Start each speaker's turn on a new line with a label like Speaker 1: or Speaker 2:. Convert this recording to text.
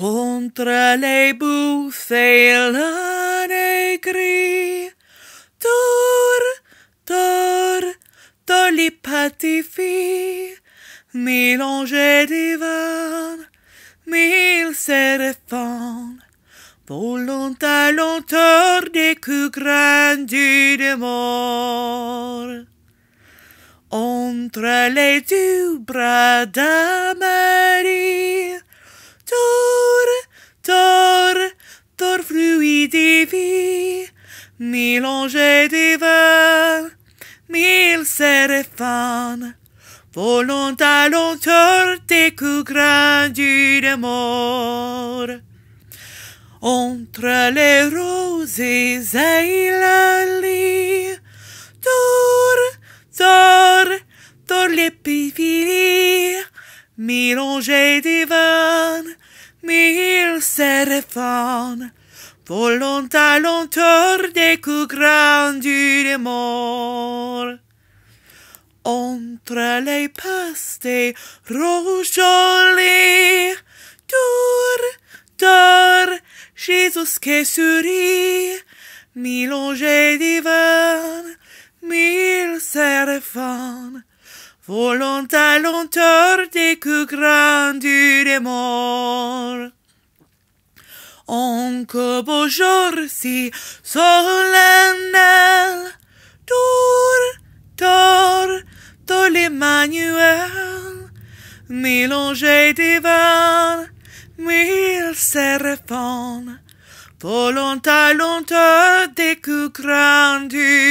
Speaker 1: les les bouffées, egri, tor, tor, toli patifi, mélange mille mil volant à lenteur des coups grands de mort. Entre les deux bras mille angers divins, mille séréphanes, volant à l'auteur des coups d'une mort. Entre les roses et la lit, tour, tour, tour l'épiphilie, mille angers divins, mille séraphins, Volant à lenteur des coups du démon, Entre les pastes rougeolées, tour, tour, Jésus qui sourit, mille anges divins, mille Volant à lenteur des coups du morts que beau jour si solennel, tour, tour, de l'Emmanuel, mélangé divin, mille serpents volontaire, lenteur des coups grandus.